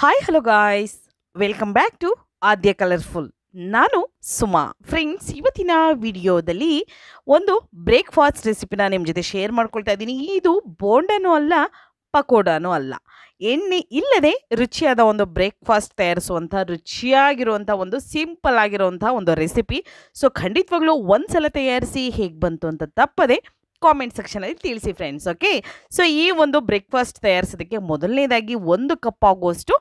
hi hello guys welcome back to Aadya colourful ನಾನು Suma friends ಇವತ್ತಿನ ವಿಡಿಯೋದಲ್ಲಿ ಒಂದು ಬ್ರೇಕ್ಫಾಸ್ಟ್ ರೆಸಿಪಿನ ನಿಮ್ಮ ಜೊತೆ ಶೇರ್ ಮಾಡ್ಕೊಳ್ತಾ ಇದ್ದೀನಿ ಇದು ಬೋಂಡನೂ ಅಲ್ಲ ಪಕೋಡಾನೂ ಅಲ್ಲ ಎಣ್ಣೆ ಇಲ್ಲದೆ ರುಚಿಯಾದ ಒಂದು ಬ್ರೇಕ್ಫಾಸ್ಟ್ ತಯಾರಿಸುವಂಥ ರುಚಿಯಾಗಿರುವಂಥ ಒಂದು ಸಿಂಪಲ್ ಆಗಿರುವಂಥ ಒಂದು ರೆಸಿಪಿ ಸೊ ಖಂಡಿತವಾಗ್ಲೂ ಒಂದು ಸಲ ತಯಾರಿಸಿ ಹೇಗೆ ಬಂತು ಅಂತ ತಪ್ಪದೆ ಕಾಮೆಂಟ್ ಸೆಕ್ಷನಲ್ಲಿ ತಿಳಿಸಿ ಫ್ರೆಂಡ್ಸ್ ಓಕೆ ಸೊ ಈ ಒಂದು ಬ್ರೇಕ್ಫಾಸ್ಟ್ ತಯಾರಿಸೋದಕ್ಕೆ ಮೊದಲನೇದಾಗಿ ಒಂದು ಕಪ್ ಆಗುವಷ್ಟು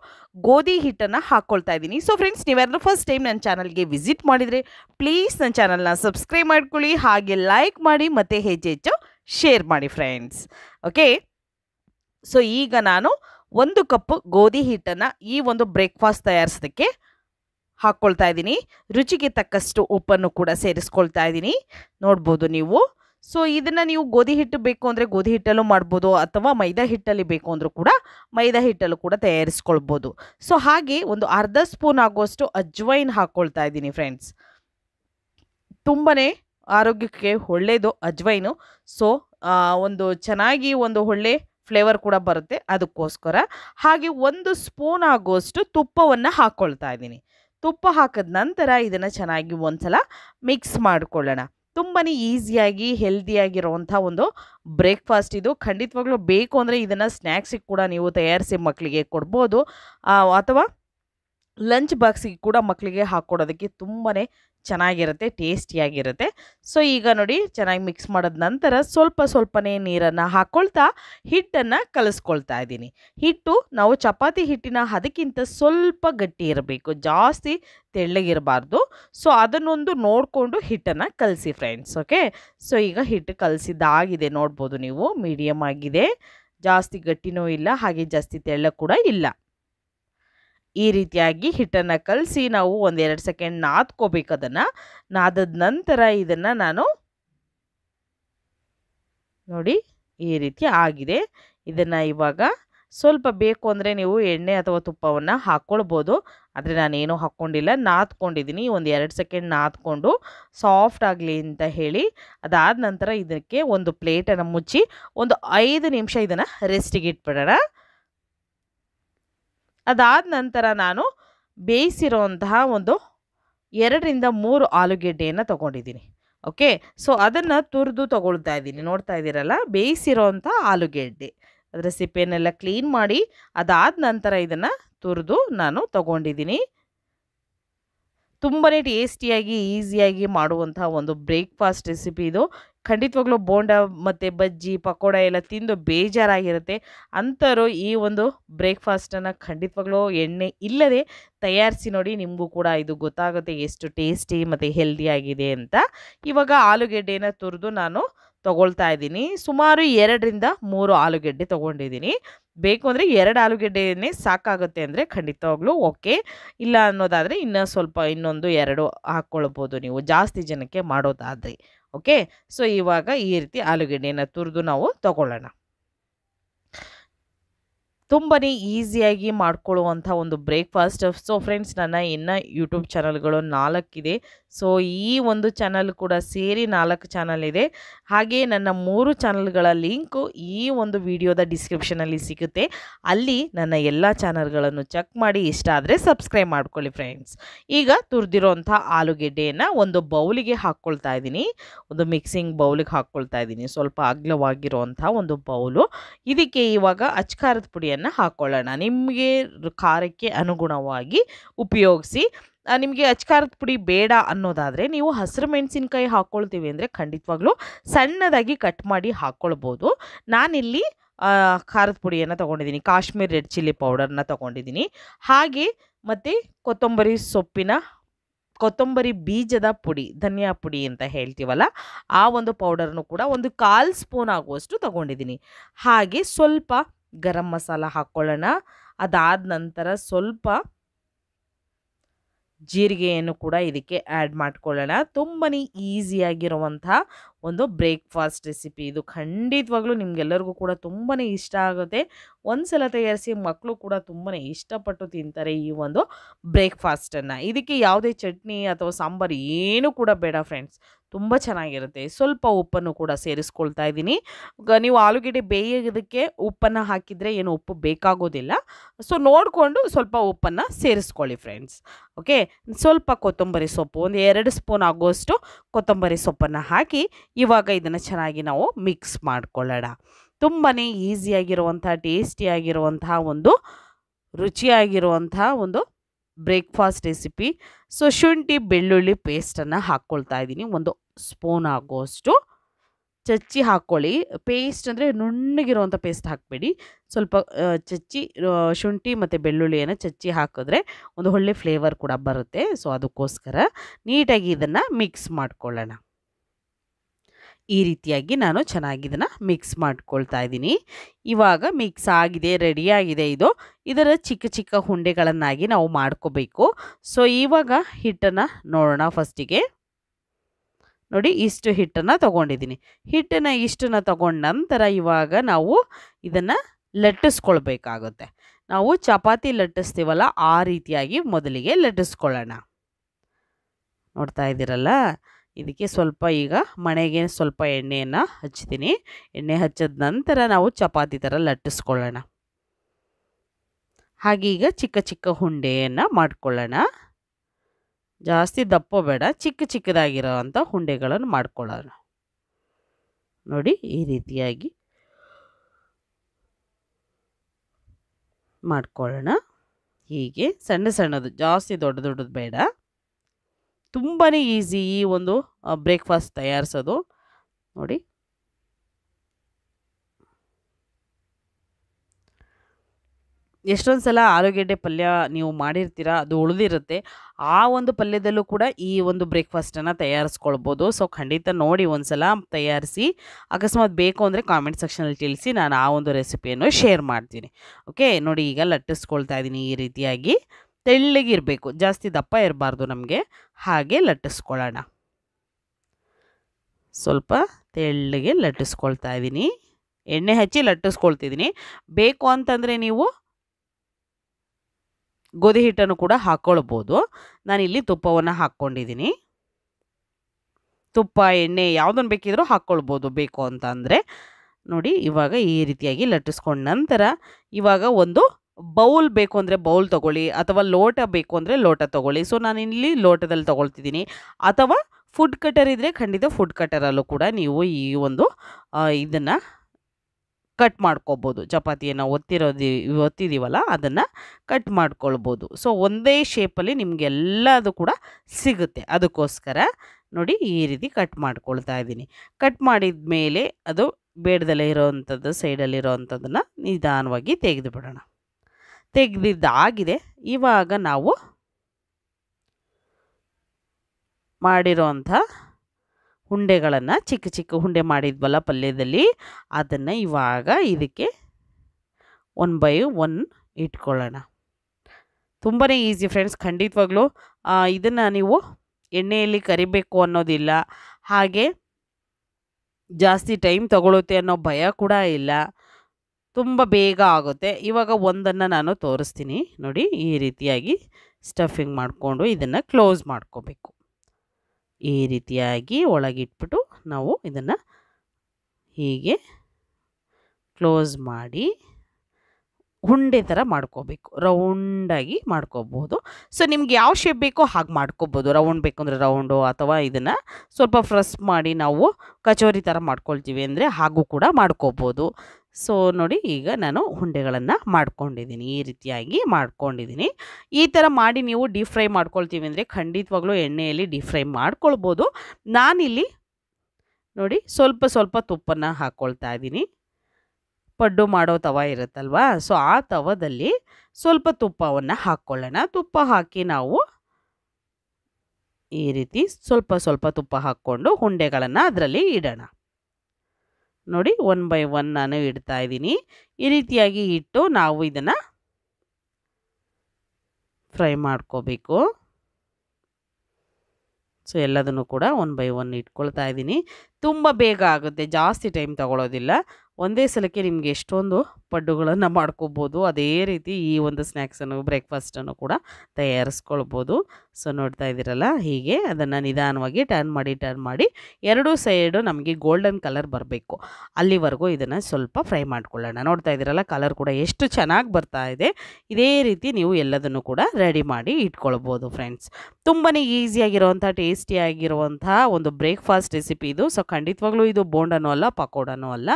ಗೋಧಿ ಹಿಟ್ಟನ್ನು ಹಾಕ್ಕೊಳ್ತಾ ಇದ್ದೀನಿ ಸೊ ಫ್ರೆಂಡ್ಸ್ ನೀವೆಲ್ಲರೂ ಫಸ್ಟ್ ಟೈಮ್ ನನ್ನ ಚಾನಲ್ಗೆ ವಿಸಿಟ್ ಮಾಡಿದರೆ ಪ್ಲೀಸ್ ನನ್ನ ಚಾನಲ್ನ ಸಬ್ಸ್ಕ್ರೈಬ್ ಮಾಡ್ಕೊಳ್ಳಿ ಹಾಗೆ ಲೈಕ್ ಮಾಡಿ ಮತ್ತೆ ಹೆಜ್ಜೆ ಹೆಚ್ಚು ಶೇರ್ ಮಾಡಿ ಫ್ರೆಂಡ್ಸ್ ಓಕೆ ಸೊ ಈಗ ನಾನು ಒಂದು ಕಪ್ ಗೋಧಿ ಹಿಟ್ಟನ್ನು ಈ ಒಂದು ಬ್ರೇಕ್ಫಾಸ್ಟ್ ತಯಾರಿಸೋದಕ್ಕೆ ಹಾಕ್ಕೊಳ್ತಾ ಇದ್ದೀನಿ ರುಚಿಗೆ ತಕ್ಕಷ್ಟು ಉಪ್ಪನ್ನು ಕೂಡ ಸೇರಿಸ್ಕೊಳ್ತಾ ಇದ್ದೀನಿ ನೋಡ್ಬೋದು ನೀವು ಸೊ ಇದನ್ನು ನೀವು ಗೋಧಿ ಹಿಟ್ಟು ಬೇಕು ಅಂದರೆ ಗೋಧಿ ಹಿಟ್ಟಲ್ಲೂ ಮಾಡ್ಬೋದು ಅಥವಾ ಮೈದಾ ಹಿಟ್ಟಲ್ಲಿ ಬೇಕು ಅಂದರೂ ಕೂಡ ಮೈದಾ ಹಿಟ್ಟಲ್ಲೂ ಕೂಡ ತಯಾರಿಸ್ಕೊಳ್ಬೋದು ಸೊ ಹಾಗೆ ಒಂದು ಅರ್ಧ ಸ್ಪೂನ್ ಆಗುವಷ್ಟು ಅಜ್ವೈನ್ ಹಾಕ್ಕೊಳ್ತಾ ಇದ್ದೀನಿ ಫ್ರೆಂಡ್ಸ್ ತುಂಬಾ ಆರೋಗ್ಯಕ್ಕೆ ಒಳ್ಳೆಯದು ಅಜ್ವೈನು ಸೊ ಒಂದು ಚೆನ್ನಾಗಿ ಒಂದು ಒಳ್ಳೆ ಫ್ಲೇವರ್ ಕೂಡ ಬರುತ್ತೆ ಅದಕ್ಕೋಸ್ಕರ ಹಾಗೆ ಒಂದು ಸ್ಪೂನ್ ಆಗುವಷ್ಟು ತುಪ್ಪವನ್ನು ಹಾಕ್ಕೊಳ್ತಾ ಇದ್ದೀನಿ ತುಪ್ಪ ಹಾಕಿದ ನಂತರ ಇದನ್ನು ಚೆನ್ನಾಗಿ ಒಂದ್ಸಲ ಮಿಕ್ಸ್ ಮಾಡಿಕೊಳ್ಳೋಣ ತುಂಬಾ ಈಸಿಯಾಗಿ ಹೆಲ್ದಿಯಾಗಿರುವಂಥ ಒಂದು ಬ್ರೇಕ್ಫಾಸ್ಟ್ ಇದು ಖಂಡಿತವಾಗ್ಲೂ ಬೇಕು ಅಂದರೆ ಇದನ್ನು ಸ್ನ್ಯಾಕ್ಸಿಗೆ ಕೂಡ ನೀವು ತಯಾರಿಸಿ ಮಕ್ಕಳಿಗೆ ಕೊಡ್ಬೋದು ಅಥವಾ ಲಂಚ್ ಬಾಕ್ಸಿಗೆ ಕೂಡ ಮಕ್ಕಳಿಗೆ ಹಾಕ್ಕೊಡೋದಕ್ಕೆ ತುಂಬಾ ಚೆನ್ನಾಗಿರುತ್ತೆ ಟೇಸ್ಟಿಯಾಗಿರುತ್ತೆ ಸೊ ಈಗ ನೋಡಿ ಚೆನ್ನಾಗಿ ಮಿಕ್ಸ್ ಮಾಡಿದ ನಂತರ ಸ್ವಲ್ಪ ಸ್ವಲ್ಪನೇ ನೀರನ್ನು ಹಾಕ್ಕೊಳ್ತಾ ಹಿಟ್ಟನ್ನು ಕಲಿಸ್ಕೊಳ್ತಾ ಇದ್ದೀನಿ ಹಿಟ್ಟು ನಾವು ಚಪಾತಿ ಹಿಟ್ಟಿನ ಅದಕ್ಕಿಂತ ಸ್ವಲ್ಪ ಗಟ್ಟಿ ಇರಬೇಕು ಜಾಸ್ತಿ ತೆಳ್ಳಗಿರಬಾರ್ದು ಸೊ ಅದನ್ನೊಂದು ನೋಡಿಕೊಂಡು ಹಿಟ್ಟನ್ನು ಕಲಸಿ ಫ್ರೆಂಡ್ಸ್ ಓಕೆ ಸೊ ಈಗ ಹಿಟ್ಟು ಕಲಸಿದ್ದಾಗಿದೆ ನೋಡ್ಬೋದು ನೀವು ಮೀಡಿಯಮ್ ಆಗಿದೆ ಜಾಸ್ತಿ ಗಟ್ಟಿನೂ ಇಲ್ಲ ಹಾಗೆ ಜಾಸ್ತಿ ತೆಳ್ಳ ಕೂಡ ಇಲ್ಲ ಈ ರೀತಿಯಾಗಿ ಹಿಟ್ಟನ್ನು ಕಲಸಿ ನಾವು ಒಂದೆರಡು ಸೆಕೆಂಡ್ ನಾದ್ಕೋಬೇಕು ಅದನ್ನು ನಾದದ ನಂತರ ಇದನ್ನು ನಾನು ನೋಡಿ ಈ ರೀತಿ ಆಗಿದೆ ಇದನ್ನು ಇವಾಗ ಸ್ವಲ್ಪ ಬೇಕು ಅಂದರೆ ನೀವು ಎಣ್ಣೆ ಅಥವಾ ತುಪ್ಪವನ್ನು ಹಾಕ್ಕೊಳ್ಬೋದು ಆದರೆ ನಾನೇನು ಹಾಕ್ಕೊಂಡಿಲ್ಲ ನಾದ್ಕೊಂಡಿದ್ದೀನಿ ಒಂದು ಎರಡು ಸೆಕೆಂಡ್ ನಾದ್ಕೊಂಡು ಸಾಫ್ಟ್ ಆಗಲಿ ಅಂತ ಹೇಳಿ ಅದಾದ ನಂತರ ಇದಕ್ಕೆ ಒಂದು ಪ್ಲೇಟನ್ನು ಮುಚ್ಚಿ ಒಂದು ಐದು ನಿಮಿಷ ಇದನ್ನು ರೆಸ್ಟಿಗೆ ಇಟ್ಬಿಡೋಣ ಅದಾದ ನಂತರ ನಾನು ಬೇಯಿಸಿರುವಂತಹ ಒಂದು ಎರಡರಿಂದ ಮೂರು ಆಲೂಗೆಡ್ಡೆಯನ್ನು ತೊಗೊಂಡಿದ್ದೀನಿ ಓಕೆ ಸೊ ಅದನ್ನು ತುರಿದು ತೊಗೊಳ್ತಾ ಇದ್ದೀನಿ ನೋಡ್ತಾ ಇದ್ದೀರಲ್ಲ ಬೇಯಿಸಿರುವಂಥ ಆಲೂಗೆಡ್ಡೆ ಅದರ ಸಿಪ್ಪೆಯನ್ನೆಲ್ಲ ಕ್ಲೀನ್ ಮಾಡಿ ಅದಾದ ನಂತರ ಇದನ್ನು ತುರಿದು ನಾನು ತಗೊಂಡಿದ್ದೀನಿ ತುಂಬಾ ಟೇಸ್ಟಿಯಾಗಿ ಈಸಿಯಾಗಿ ಮಾಡುವಂತಹ ಒಂದು ಬ್ರೇಕ್ಫಾಸ್ಟ್ ರೆಸಿಪಿ ಇದು ಖಂಡಿತವಾಗ್ಲೂ ಬೋಂಡ ಮತ್ತು ಬಜ್ಜಿ ಪಕೋಡ ಎಲ್ಲ ತಿಂದು ಬೇಜಾರಾಗಿರುತ್ತೆ ಅಂಥವ್ರು ಈ ಒಂದು ಬ್ರೇಕ್ಫಾಸ್ಟನ್ನು ಖಂಡಿತವಾಗ್ಲೂ ಎಣ್ಣೆ ಇಲ್ಲದೆ ತಯಾರಿಸಿ ನೋಡಿ ನಿಮಗೂ ಕೂಡ ಇದು ಗೊತ್ತಾಗುತ್ತೆ ಎಷ್ಟು ಟೇಸ್ಟಿ ಮತ್ತು ಹೆಲ್ದಿಯಾಗಿದೆ ಅಂತ ಇವಾಗ ಆಲೂಗೆಡ್ಡೆನ ತುರಿದು ನಾನು ತಗೊಳ್ತಾ ಇದ್ದೀನಿ ಸುಮಾರು ಎರಡರಿಂದ ಮೂರು ಆಲೂಗೆಡ್ಡೆ ತೊಗೊಂಡಿದ್ದೀನಿ ಬೇಕು ಅಂದರೆ ಎರಡು ಆಲೂಗೆಡ್ಡೆನೇ ಸಾಕಾಗುತ್ತೆ ಅಂದರೆ ಖಂಡಿತವಾಗ್ಲೂ ಓಕೆ ಇಲ್ಲ ಅನ್ನೋದಾದರೆ ಇನ್ನೂ ಸ್ವಲ್ಪ ಇನ್ನೊಂದು ಎರಡು ಹಾಕ್ಕೊಳ್ಬೋದು ನೀವು ಜಾಸ್ತಿ ಜನಕ್ಕೆ ಮಾಡೋದಾದರೆ ಓಕೆ ಸೊ ಇವಾಗ ಈ ರೀತಿ ಆಲೂಗೆಡ್ಡೆಯನ್ನು ತುರಿದು ನಾವು ತಗೊಳ್ಳೋಣ ತುಂಬಾ ಈಸಿಯಾಗಿ ಮಾಡ್ಕೊಳ್ಳುವಂಥ ಒಂದು ಬ್ರೇಕ್ಫಾಸ್ಟ್ ಸೊ ಫ್ರೆಂಡ್ಸ್ ನನ್ನ ಇನ್ನು ಯೂಟ್ಯೂಬ್ ಚಾನಲ್ಗಳು ನಾಲ್ಕಿದೆ ಸೊ ಈ ಒಂದು ಚಾನಲ್ ಕೂಡ ಸೇರಿ ನಾಲ್ಕು ಚಾನಲ್ ಇದೆ ಹಾಗೆ ನನ್ನ ಮೂರು ಚಾನಲ್ಗಳ ಲಿಂಕು ಈ ಒಂದು ವಿಡಿಯೋದ ಡಿಸ್ಕ್ರಿಪ್ಷನಲ್ಲಿ ಸಿಗುತ್ತೆ ಅಲ್ಲಿ ನನ್ನ ಎಲ್ಲ ಚಾನಲ್ಗಳನ್ನು ಚೆಕ್ ಮಾಡಿ ಇಷ್ಟ ಆದರೆ ಸಬ್ಸ್ಕ್ರೈಬ್ ಮಾಡ್ಕೊಳ್ಳಿ ಫ್ರೆಂಡ್ಸ್ ಈಗ ತುರಿದಿರೋಂಥ ಆಲೂಗೆಡ್ಡೆಯನ್ನು ಒಂದು ಬೌಲಿಗೆ ಹಾಕ್ಕೊಳ್ತಾ ಇದ್ದೀನಿ ಒಂದು ಮಿಕ್ಸಿಂಗ್ ಬೌಲಿಗೆ ಹಾಕ್ಕೊಳ್ತಾ ಇದ್ದೀನಿ ಸ್ವಲ್ಪ ಅಗ್ಲವಾಗಿರುವಂಥ ಒಂದು ಬೌಲು ಇದಕ್ಕೆ ಇವಾಗ ಅಚ್ಕಾರದ ಪುಡಿಯನ್ನು ಹಾಕೊಳ್ಳೋಣ ಹಾಕ್ಕೊಳ್ಳೋಣ ನಿಮಗೆ ಖಾರಕ್ಕೆ ಅನುಗುಣವಾಗಿ ಉಪಯೋಗಿಸಿ ನಿಮಗೆ ಖಾರದ ಪುಡಿ ಬೇಡ ಅನ್ನೋದಾದರೆ ನೀವು ಹಸಿರು ಮೆಣಸಿನ್ಕಾಯಿ ಹಾಕ್ಕೊಳ್ತೀವಿ ಅಂದರೆ ಖಂಡಿತವಾಗ್ಲೂ ಸಣ್ಣದಾಗಿ ಕಟ್ ಮಾಡಿ ಹಾಕ್ಕೊಳ್ಬೋದು ನಾನಿಲ್ಲಿ ಖಾರದ ಪುಡಿಯನ್ನು ತೊಗೊಂಡಿದ್ದೀನಿ ಕಾಶ್ಮೀರ್ ರೆಡ್ ಚಿಲ್ಲಿ ಪೌಡರ್ನ ತೊಗೊಂಡಿದ್ದೀನಿ ಹಾಗೆ ಮತ್ತು ಕೊತ್ತಂಬರಿ ಸೊಪ್ಪಿನ ಕೊತ್ತಂಬರಿ ಬೀಜದ ಪುಡಿ ಧನಿಯಾ ಪುಡಿ ಅಂತ ಹೇಳ್ತೀವಲ್ಲ ಆ ಒಂದು ಪೌಡರ್ನು ಕೂಡ ಒಂದು ಕಾಲು ಸ್ಪೂನ್ ಆಗುವಷ್ಟು ತಗೊಂಡಿದ್ದೀನಿ ಹಾಗೆ ಸ್ವಲ್ಪ ಗರಂ ಮಸಾಲ ಹಾಕ್ಕೊಳ್ಳೋಣ ಅದಾದ ನಂತರ ಸ್ವಲ್ಪ ಜೀರಿಗೆಯನ್ನು ಕೂಡ ಇದಕ್ಕೆ ಆ್ಯಡ್ ಮಾಡ್ಕೊಳ್ಳೋಣ ತುಂಬಾ ಈಸಿಯಾಗಿರುವಂಥ ಒಂದು ಬ್ರೇಕ್ಫಾಸ್ಟ್ ರೆಸಿಪಿ ಇದು ಖಂಡಿತವಾಗ್ಲೂ ನಿಮಗೆಲ್ಲರಿಗೂ ಕೂಡ ತುಂಬಾ ಇಷ್ಟ ಆಗುತ್ತೆ ಒಂದು ಸಲ ತಯಾರಿಸಿ ಮಕ್ಕಳು ಕೂಡ ತುಂಬಾ ಇಷ್ಟಪಟ್ಟು ತಿಂತಾರೆ ಈ ಒಂದು ಬ್ರೇಕ್ಫಾಸ್ಟನ್ನು ಇದಕ್ಕೆ ಯಾವುದೇ ಚಟ್ನಿ ಅಥವಾ ಸಾಂಬಾರು ಏನೂ ಕೂಡ ಬೇಡ ಫ್ರೆಂಡ್ಸ್ ತುಂಬ ಚೆನ್ನಾಗಿರುತ್ತೆ ಸ್ವಲ್ಪ ಉಪ್ಪನ್ನು ಕೂಡ ಸೇರಿಸ್ಕೊಳ್ತಾ ಇದ್ದೀನಿ ನೀವು ಆಲೂಗೆಡ್ಡೆ ಬೇಯೋದಕ್ಕೆ ಉಪ್ಪನ್ನು ಹಾಕಿದರೆ ಏನು ಉಪ್ಪು ಬೇಕಾಗೋದಿಲ್ಲ ಸೊ ನೋಡಿಕೊಂಡು ಸ್ವಲ್ಪ ಉಪ್ಪನ್ನು ಸೇರಿಸ್ಕೊಳ್ಳಿ ಫ್ರೆಂಡ್ಸ್ ಓಕೆ ಸ್ವಲ್ಪ ಕೊತ್ತಂಬರಿ ಸೊಪ್ಪು ಒಂದು ಎರಡು ಸ್ಪೂನ್ ಆಗುವಷ್ಟು ಕೊತ್ತಂಬರಿ ಸೊಪ್ಪನ್ನು ಹಾಕಿ ಇವಾಗ ಇದನ್ನು ಚೆನ್ನಾಗಿ ನಾವು ಮಿಕ್ಸ್ ಮಾಡ್ಕೊಳ್ಳೋಣ ತುಂಬಾ ಈಸಿಯಾಗಿರುವಂಥ ಟೇಸ್ಟಿಯಾಗಿರುವಂತಹ ಒಂದು ರುಚಿಯಾಗಿರುವಂತಹ ಒಂದು ಬ್ರೇಕ್ಫಾಸ್ಟ್ ರೆಸಿಪಿ ಸೊ ಶುಂಠಿ ಬೆಳ್ಳುಳ್ಳಿ ಪೇಸ್ಟನ್ನು ಹಾಕ್ಕೊಳ್ತಾ ಇದ್ದೀನಿ ಒಂದು ಸ್ಪೂನ್ ಆಗೋಷ್ಟು ಚಚ್ಚಿ ಹಾಕ್ಕೊಳ್ಳಿ ಪೇಸ್ಟ್ ಅಂದರೆ ನುಣ್ಣಗಿರುವಂಥ ಪೇಸ್ಟ್ ಹಾಕಬೇಡಿ ಸ್ವಲ್ಪ ಚಚ್ಚಿ ಶುಂಠಿ ಮತ್ತು ಬೆಳ್ಳುಳ್ಳಿಯನ್ನು ಚಚ್ಚಿ ಹಾಕಿದ್ರೆ ಒಂದು ಒಳ್ಳೆ ಫ್ಲೇವರ್ ಕೂಡ ಬರುತ್ತೆ ಸೊ ಅದಕ್ಕೋಸ್ಕರ ನೀಟಾಗಿ ಇದನ್ನು ಮಿಕ್ಸ್ ಮಾಡ್ಕೊಳ್ಳೋಣ ಈ ರೀತಿಯಾಗಿ ನಾನು ಚೆನ್ನಾಗಿ ಇದನ್ನು ಮಿಕ್ಸ್ ಮಾಡ್ಕೊಳ್ತಾ ಇದ್ದೀನಿ ಇವಾಗ ಮಿಕ್ಸ್ ಆಗಿದೆ ರೆಡಿಯಾಗಿದೆ ಇದು ಇದರ ಚಿಕ್ಕ ಚಿಕ್ಕ ಹುಂಡೆಗಳನ್ನಾಗಿ ನಾವು ಮಾಡ್ಕೋಬೇಕು ಸೊ ಇವಾಗ ಹಿಟ್ಟನ್ನು ನೋಡೋಣ ಫಸ್ಟಿಗೆ ನೋಡಿ ಇಷ್ಟು ಹಿಟ್ಟನ್ನು ತೊಗೊಂಡಿದ್ದೀನಿ ಹಿಟ್ಟನ್ನು ಇಷ್ಟನ್ನು ತಗೊಂಡ ನಂತರ ಇವಾಗ ನಾವು ಇದನ್ನು ಲಟ್ಟಿಸ್ಕೊಳ್ಬೇಕಾಗುತ್ತೆ ನಾವು ಚಪಾತಿ ಲಟ್ಟಿಸ್ತೀವಲ್ಲ ಆ ರೀತಿಯಾಗಿ ಮೊದಲಿಗೆ ಲಟ್ಟಿಸ್ಕೊಳ್ಳೋಣ ನೋಡ್ತಾ ಇದ್ದೀರಲ್ಲ ಇದಕ್ಕೆ ಸ್ವಲ್ಪ ಈಗ ಮಣೆಗೆ ಸ್ವಲ್ಪ ಎಣ್ಣೆಯನ್ನು ಹಚ್ತೀನಿ ಎಣ್ಣೆ ಹಚ್ಚಿದ ನಂತರ ನಾವು ಚಪಾತಿ ಥರ ಲಟ್ಟಿಸ್ಕೊಳ್ಳೋಣ ಹಾಗೀಗ ಚಿಕ್ಕ ಚಿಕ್ಕ ಹುಂಡೆಯನ್ನು ಮಾಡ್ಕೊಳ್ಳೋಣ ಜಾಸ್ತಿ ದಪ್ಪ ಬೇಡ ಚಿಕ್ಕ ಚಿಕ್ಕದಾಗಿರೋವಂಥ ಹುಂಡೆಗಳನ್ನು ಮಾಡ್ಕೊಳ್ಳೋಣ ನೋಡಿ ಈ ರೀತಿಯಾಗಿ ಮಾಡ್ಕೊಳ್ಳೋಣ ಹೀಗೆ ಸಣ್ಣ ಸಣ್ಣದು ಜಾಸ್ತಿ ದೊಡ್ಡ ದೊಡ್ಡದು ಬೇಡ ತುಂಬಾ ಈಸಿ ಈ ಒಂದು ಬ್ರೇಕ್ಫಾಸ್ಟ್ ತಯಾರಿಸೋದು ನೋಡಿ ಎಷ್ಟೊಂದು ಸಲ ಆಲೂಗೆಡ್ಡೆ ಪಲ್ಯ ನೀವು ಮಾಡಿರ್ತೀರ ಅದು ಉಳಿದಿರುತ್ತೆ ಆ ಒಂದು ಪಲ್ಯದಲ್ಲೂ ಕೂಡ ಈ ಒಂದು ಬ್ರೇಕ್ಫಾಸ್ಟನ್ನು ತಯಾರಿಸ್ಕೊಳ್ಬೋದು ಸೊ ಖಂಡಿತ ನೋಡಿ ಒಂದು ಸಲ ತಯಾರಿಸಿ ಅಕಸ್ಮಾತ್ ಬೇಕು ಅಂದರೆ ಕಾಮೆಂಟ್ ಸೆಕ್ಷನಲ್ಲಿ ತಿಳಿಸಿ ನಾನು ಆ ಒಂದು ರೆಸಿಪಿಯನ್ನು ಶೇರ್ ಮಾಡ್ತೀನಿ ಓಕೆ ನೋಡಿ ಈಗ ಲಟ್ಟಿಸ್ಕೊಳ್ತಾ ಇದ್ದೀನಿ ಈ ರೀತಿಯಾಗಿ ತೆಳ್ಳಗಿರಬೇಕು ಜಾಸ್ತಿ ದಪ್ಪ ಇರಬಾರ್ದು ನಮಗೆ ಹಾಗೆ ಲಟ್ಟಿಸ್ಕೊಳ್ಳೋಣ ಸ್ವಲ್ಪ ತೆಳ್ಳಗೆ ಲಟ್ಟಿಸ್ಕೊಳ್ತಾ ಇದ್ದೀನಿ ಎಣ್ಣೆ ಹಚ್ಚಿ ಲಟ್ಟಿಸ್ಕೊಳ್ತಿದ್ದೀನಿ ಬೇಕು ಅಂತಂದರೆ ನೀವು ಗೋಧಿ ಹಿಟ್ಟನ್ನು ಕೂಡ ಹಾಕ್ಕೊಳ್ಬೋದು ನಾನಿಲ್ಲಿ ತುಪ್ಪವನ್ನು ಹಾಕ್ಕೊಂಡಿದ್ದೀನಿ ತುಪ್ಪ ಎಣ್ಣೆ ಯಾವುದನ್ನು ಬೇಕಿದ್ರೂ ಹಾಕ್ಕೊಳ್ಬೋದು ಬೇಕು ಅಂತ ಅಂದರೆ ನೋಡಿ ಇವಾಗ ಈ ರೀತಿಯಾಗಿ ಲಟ್ಟಿಸ್ಕೊಂಡ ನಂತರ ಇವಾಗ ಒಂದು ಬೌಲ್ ಬೇಕು ಅಂದರೆ ಬೌಲ್ ತೊಗೊಳ್ಳಿ ಅಥವಾ ಲೋಟ ಬೇಕು ಅಂದರೆ ಲೋಟ ತೊಗೊಳ್ಳಿ ಸೊ ನಾನು ಇಲ್ಲಿ ಲೋಟದಲ್ಲಿ ತೊಗೊಳ್ತಿದ್ದೀನಿ ಅಥವಾ ಫುಡ್ ಕಟರ್ ಇದ್ದರೆ ಖಂಡಿತ ಫುಡ್ ಕಟರಲ್ಲೂ ಕೂಡ ನೀವು ಈ ಒಂದು ಇದನ್ನು ಕಟ್ ಮಾಡ್ಕೊಬೋದು ಚಪಾತಿಯನ್ನು ಒತ್ತಿರೋದಿ ಒತ್ತಿದ್ದೀವಲ್ಲ ಅದನ್ನು ಕಟ್ ಮಾಡ್ಕೊಳ್ಬೋದು ಸೊ ಒಂದೇ ಶೇಪಲ್ಲಿ ಅದು ಕೂಡ ಸಿಗುತ್ತೆ ಅದಕ್ಕೋಸ್ಕರ ನೋಡಿ ಈ ರೀತಿ ಕಟ್ ಮಾಡ್ಕೊಳ್ತಾ ಇದ್ದೀನಿ ಕಟ್ ಮಾಡಿದ ಮೇಲೆ ಅದು ಬೇಡದಲ್ಲೇ ಇರೋವಂಥದ್ದು ಅಂಥದ್ದನ್ನು ನಿಧಾನವಾಗಿ ತೆಗೆದು ಬಿಡೋಣ ತೆಗೆದಿದ್ದಾಗಿದೆ ಇವಾಗ ನಾವು ಮಾಡಿರೋಂಥ ಉಂಡೆಗಳನ್ನು ಚಿಕ್ಕ ಚಿಕ್ಕ ಉಂಡೆ ಮಾಡಿದ್ವಲ್ಲ ಪಲ್ಯದಲ್ಲಿ ಅದನ್ನು ಇವಾಗ ಇದಕ್ಕೆ ಒನ್ ಬೈ ಒನ್ ಇಟ್ಕೊಳ್ಳೋಣ ತುಂಬಾ ಈಸಿ ಫ್ರೆಂಡ್ಸ್ ಖಂಡಿತವಾಗ್ಲೂ ಇದನ್ನು ನೀವು ಎಣ್ಣೆಯಲ್ಲಿ ಕರಿಬೇಕು ಅನ್ನೋದಿಲ್ಲ ಹಾಗೆ ಜಾಸ್ತಿ ಟೈಮ್ ತಗೊಳುತ್ತೆ ಅನ್ನೋ ಭಯ ಕೂಡ ಇಲ್ಲ ತುಂಬ ಬೇಗ ಆಗುತ್ತೆ ಇವಾಗ ಒಂದನ್ನು ನಾನು ತೋರಿಸ್ತೀನಿ ನೋಡಿ ಈ ರೀತಿಯಾಗಿ ಸ್ಟಫಿಂಗ್ ಮಾಡಿಕೊಂಡು ಇದನ್ನು ಕ್ಲೋಸ್ ಮಾಡ್ಕೋಬೇಕು ಈ ರೀತಿಯಾಗಿ ಒಳಗಿಟ್ಬಿಟ್ಟು ನಾವು ಇದನ್ನು ಹೀಗೆ ಕ್ಲೋಸ್ ಮಾಡಿ ಉಂಡೆ ಥರ ಮಾಡ್ಕೋಬೇಕು ರೌಂಡಾಗಿ ಮಾಡ್ಕೋಬೋದು ಸೊ ನಿಮ್ಗೆ ಯಾವ ಶೇಪ್ ಬೇಕೋ ಹಾಗೆ ಮಾಡ್ಕೋಬೋದು ರೌಂಡ್ ಬೇಕು ಅಂದರೆ ರೌಂಡು ಅಥವಾ ಇದನ್ನು ಸ್ವಲ್ಪ ಫ್ರೆಸ್ ಮಾಡಿ ನಾವು ಕಚೋರಿ ಥರ ಮಾಡ್ಕೊಳ್ತೀವಿ ಅಂದರೆ ಹಾಗೂ ಕೂಡ ಮಾಡ್ಕೋಬೋದು ಸೊ ನೋಡಿ ಈಗ ನಾನು ಉಂಡೆಗಳನ್ನು ಮಾಡ್ಕೊಂಡಿದ್ದೀನಿ ಈ ರೀತಿಯಾಗಿ ಮಾಡ್ಕೊಂಡಿದ್ದೀನಿ ಈ ಥರ ಮಾಡಿ ನೀವು ಡೀಪ್ ಫ್ರೈ ಮಾಡ್ಕೊಳ್ತೀವಿ ಅಂದರೆ ಖಂಡಿತವಾಗ್ಲೂ ಎಣ್ಣೆಯಲ್ಲಿ ಡೀಪ್ ಫ್ರೈ ಮಾಡ್ಕೊಳ್ಬೋದು ನಾನಿಲ್ಲಿ ನೋಡಿ ಸ್ವಲ್ಪ ಸ್ವಲ್ಪ ತುಪ್ಪನ ಹಾಕ್ಕೊಳ್ತಾ ಇದ್ದೀನಿ ಪಡ್ಡು ಮಾಡೋ ತವ ಇರುತ್ತಲ್ವಾ ಸೊ ಆ ತವದಲ್ಲಿ ಸ್ವಲ್ಪ ತುಪ್ಪವನ್ನು ಹಾಕ್ಕೊಳ್ಳೋಣ ತುಪ್ಪ ಹಾಕಿ ನಾವು ಈ ರೀತಿ ಸ್ವಲ್ಪ ಸ್ವಲ್ಪ ತುಪ್ಪ ಹಾಕ್ಕೊಂಡು ಉಂಡೆಗಳನ್ನು ಅದರಲ್ಲಿ ಇಡೋಣ ನೋಡಿ ಒನ್ ಬೈ ಒನ್ ನಾನು ಇಡ್ತಾ ಇದ್ದೀನಿ ಈ ರೀತಿಯಾಗಿ ಇಟ್ಟು ನಾವು ಇದನ್ನು ಫ್ರೈ ಮಾಡ್ಕೋಬೇಕು ಸೊ ಎಲ್ಲದನ್ನು ಕೂಡ ಒನ್ ಬೈ ಒನ್ ಇಟ್ಕೊಳ್ತಾ ಇದ್ದೀನಿ ತುಂಬ ಬೇಗ ಆಗುತ್ತೆ ಜಾಸ್ತಿ ಟೈಮ್ ತಗೊಳ್ಳೋದಿಲ್ಲ ಒಂದೇ ಸಲಕ್ಕೆ ನಿಮಗೆ ಎಷ್ಟೊಂದು ಪಡ್ಡುಗಳನ್ನು ಮಾಡ್ಕೋಬೋದು ಅದೇ ರೀತಿ ಈ ಒಂದು ಸ್ನ್ಯಾಕ್ಸನ್ನು ಬ್ರೇಕ್ಫಾಸ್ಟನ್ನು ಕೂಡ ತಯಾರಿಸ್ಕೊಳ್ಬೋದು ಸೊ ನೋಡ್ತಾ ಇದ್ದೀರಲ್ಲ ಹೀಗೆ ಅದನ್ನು ನಿಧಾನವಾಗಿ ಟರ್ನ್ ಮಾಡಿ ಟರ್ನ್ ಮಾಡಿ ಎರಡೂ ಸೈಡು ನಮಗೆ ಗೋಲ್ಡನ್ ಕಲರ್ ಬರಬೇಕು ಅಲ್ಲಿವರೆಗೂ ಇದನ್ನು ಸ್ವಲ್ಪ ಫ್ರೈ ಮಾಡ್ಕೊಳ್ಳೋಣ ನೋಡ್ತಾ ಇದ್ದೀರಲ್ಲ ಕಲರ್ ಕೂಡ ಎಷ್ಟು ಚೆನ್ನಾಗಿ ಬರ್ತಾ ಇದೆ ಇದೇ ರೀತಿ ನೀವು ಎಲ್ಲದನ್ನು ಕೂಡ ರೆಡಿ ಮಾಡಿ ಇಟ್ಕೊಳ್ಬೋದು ಫ್ರೆಂಡ್ಸ್ ತುಂಬಾ ಈಸಿಯಾಗಿರುವಂಥ ಟೇಸ್ಟಿಯಾಗಿರುವಂಥ ಒಂದು ಬ್ರೇಕ್ಫಾಸ್ಟ್ ರೆಸಿಪಿ ಇದು ಸೊ ಖಂಡಿತವಾಗ್ಲೂ ಇದು ಬೋಂಡನೂ ಅಲ್ಲ ಪಕೋಡನೂ ಅಲ್ಲ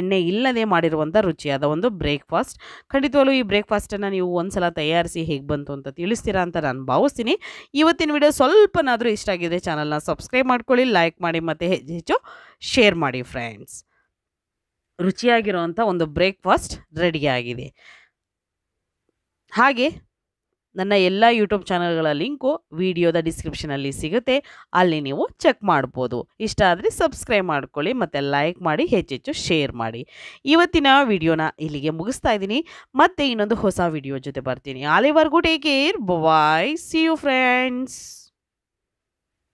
ಎಣ್ಣೆ ಇಲ್ಲದೆ ಮಾಡಿರುವಂಥ ರುಚಿಯಾದ ಒಂದು ಬ್ರೇಕ್ಫಾಸ್ಟ್ ಖಂಡಿತವಾಗಲೂ ಈ ಬ್ರೇಕ್ಫಾಸ್ಟನ್ನು ನೀವು ಒಂದು ಸಲ ತಯಾರಿಸಿ ಹೇಗೆ ಬಂತು ಅಂತ ತಿಳಿಸ್ತೀರಾ ಅಂತ ನಾನು ಭಾವಿಸ್ತೀನಿ ಇವತ್ತಿನ ವಿಡಿಯೋ ಸ್ವಲ್ಪನಾದರೂ ಇಷ್ಟ ಆಗಿದೆ ಚಾನಲ್ನ ಸಬ್ಸ್ಕ್ರೈಬ್ ಮಾಡ್ಕೊಳ್ಳಿ ಲೈಕ್ ಮಾಡಿ ಮತ್ತು ಹೆಚ್ಚು ಹೆಚ್ಚು ಶೇರ್ ಮಾಡಿ ಫ್ರೆಂಡ್ಸ್ ರುಚಿಯಾಗಿರುವಂಥ ಒಂದು ಬ್ರೇಕ್ಫಾಸ್ಟ್ ರೆಡಿಯಾಗಿದೆ ಹಾಗೆ ನನ್ನ ಎಲ್ಲ ಯೂಟ್ಯೂಬ್ ಚಾನಲ್ಗಳ ಲಿಂಕು ವಿಡಿಯೋದ ಡಿಸ್ಕ್ರಿಪ್ಷನಲ್ಲಿ ಸಿಗುತ್ತೆ ಅಲ್ಲಿ ನೀವು ಚೆಕ್ ಮಾಡ್ಬೋದು ಇಷ್ಟ ಆದರೆ ಸಬ್ಸ್ಕ್ರೈಬ್ ಮಾಡ್ಕೊಳ್ಳಿ ಮತ್ತು ಲೈಕ್ ಮಾಡಿ ಹೆಚ್ಚೆಚ್ಚು ಶೇರ್ ಮಾಡಿ ಇವತ್ತಿನ ವಿಡಿಯೋನ ಇಲ್ಲಿಗೆ ಮುಗಿಸ್ತಾ ಇದ್ದೀನಿ ಮತ್ತೆ ಇನ್ನೊಂದು ಹೊಸ ವಿಡಿಯೋ ಜೊತೆ ಬರ್ತೀನಿ ಅಲ್ಲಿವರೆಗೂ take care bye see you friends